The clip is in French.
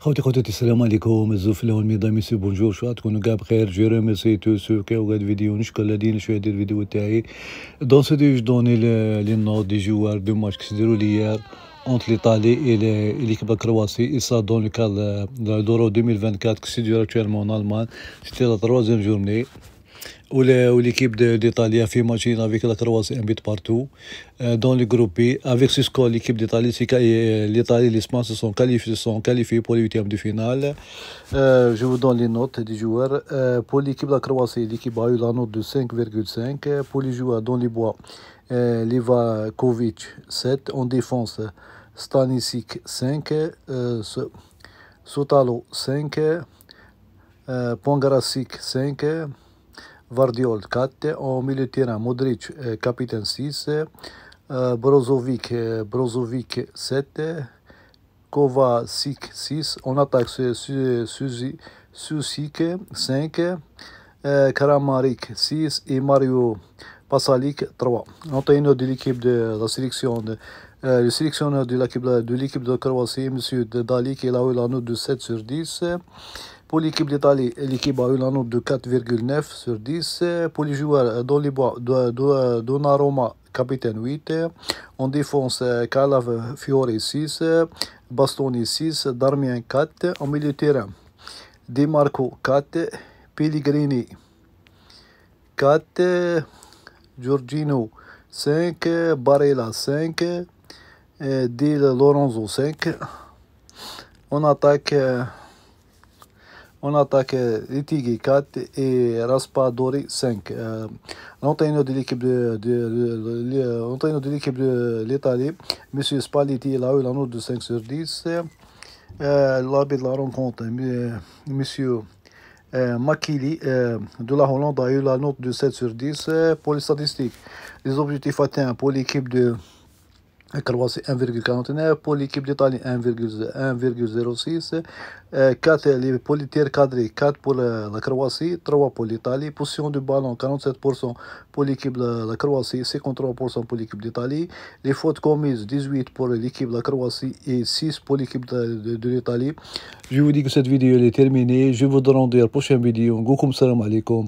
خوتي خوتي السلام عليكم الزوف لون ميضا سي بونجور شو تكونوا كاع بخير جيرو ميسي تو سو كي وغاد فيديو نشكر لدينا شو هاد الفيديو تاعي دون سيتي جو دوني لي نو دي جوار دو ماتش كسديرو لي هير اونت ليطالي اي ليكيب كرواسي اي سا دون لو كال دورو 2024 كسديرو اكتويلمون المان سيتي لا تروازيام جورني ou l'équipe d'Italie a fait match avec la Croatie un but partout euh, dans le groupe B. Avec ce score, l'équipe d'Italie, euh, l'Italie et l'Espagne se sont qualifiés, sont qualifiés pour les huitièmes de finale. Euh, je vous donne les notes des joueurs. pour l'équipe de la Croatie, l'équipe a eu la note de 5,5. Pour les joueurs dans les bois, Liva Kovic 7. En défense, Stanisic 5. Sotalo 5. Pangarasic, 5. Vardiol 4, au milieu terrain Modric, capitaine e, 6, e, Brozovic, e, Brozovic 7, Kovacic 6, on attaque Susik 5, Karamarik 6 et Mario Pasalik 3. L'entraîneur de l'équipe de la sélection de, le sélectionneur de l'équipe de, Croatie, M. Dali, il a eu la note de 7 sur 10. Pour l'équipe d'Italie, l'équipe a eu la note de 4,9 sur 10. Pour les joueurs, euh, euh, Donnarumma, capitaine 8. En défense, Calav euh, Fiore 6. Bastoni 6. Darmien 4. En milieu de terrain, Marco 4. Pellegrini 4. Giorgino 5. Barella 5. Di Lorenzo 5. On attaque on attaque Itigui 4 et Raspadori 5. Euh, L'entraîneur de l'équipe de, de, l'Italie, M. a eu la note de 5 sur 10. Euh, L'arbitre de la rencontre, M. Makili de la Hollande a eu la note de 7 sur 10 pour les statistiques. Les objectifs atteints pour l'équipe de Croatie 1,49 pour l'équipe d'Italie 1,06 4 les tirs cadrés 4 pour la, Croatie 3 pour l'Italie position du ballon 47% pour l'équipe de la Croatie 53% pour l'équipe d'Italie les fautes commises 18 pour l'équipe de la Croatie et 6 pour l'équipe de, e l'Italie je vous dis que cette vidéo est terminée je vous donne rendez-vous à la prochaine vidéo alaikum